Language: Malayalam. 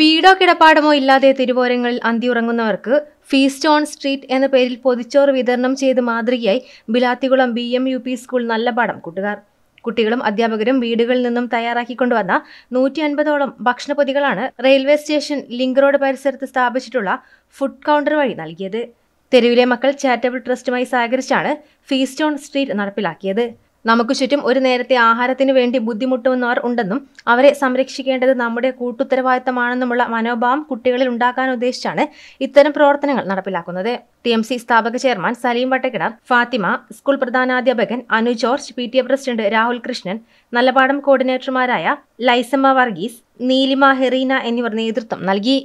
വീടോ കിടപ്പാടമോ ഇല്ലാതെ തിരുവോരങ്ങളിൽ അന്തിയുറങ്ങുന്നവർക്ക് ഫീസ്റ്റ് ഓൺ സ്ട്രീറ്റ് എന്ന പേരിൽ പൊതിച്ചോറ് വിതരണം ചെയ്ത് മാതൃകയായി Bilathikulam B M U P school നല്ല പാഠം കൂട്ടുകാർ കുട്ടികളും അധ്യാപകരും വീടുകളിൽ നിന്നും തയ്യാറാക്കിക്കൊണ്ടുവന്ന നൂറ്റി അൻപതോളം ഭക്ഷണപ്പൊതികളാണ് റെയിൽവേ സ്റ്റേഷൻ ലിങ്ക് റോഡ് പരിസരത്ത് സ്ഥാപിച്ചിട്ടുള്ള ഫുഡ് കൗണ്ടർ വഴി നൽകിയത് തെരുവിലെ മക്കൾ ചാരിറ്റബിൾ ട്രസ്റ്റുമായി സഹകരിച്ചാണ് ഫീസ്റ്റ് ഓൺ സ്ട്രീറ്റ് നടപ്പിലാക്കിയത് നമുക്ക് ചുറ്റും ഒരു നേരത്തെ ആഹാരത്തിനു വേണ്ടി ബുദ്ധിമുട്ടുന്നവർ ഉണ്ടെന്നും അവരെ സംരക്ഷിക്കേണ്ടത് നമ്മുടെ കൂട്ടുത്തരവാദിത്തമാണെന്നുമുള്ള മനോഭാവം കുട്ടികളിൽ ഉണ്ടാക്കാൻ ഉദ്ദേശിച്ചാണ് ഇത്തരം പ്രവർത്തനങ്ങൾ നടപ്പിലാക്കുന്നത് ടി എം സി സ്ഥാപക ചെയർമാൻ സലീം വട്ടക്കിണർ ഫാത്തിമ സ്കൂൾ പ്രധാനാധ്യാപകൻ Anu George P T A president Rahul Krishnan Nallapadam കോർഡിനേറ്റർമാരായ ലൈസമ്മ വർഗീസ് നീലിമ ഹെറീന എന്നിവർ നേതൃത്വം നൽകി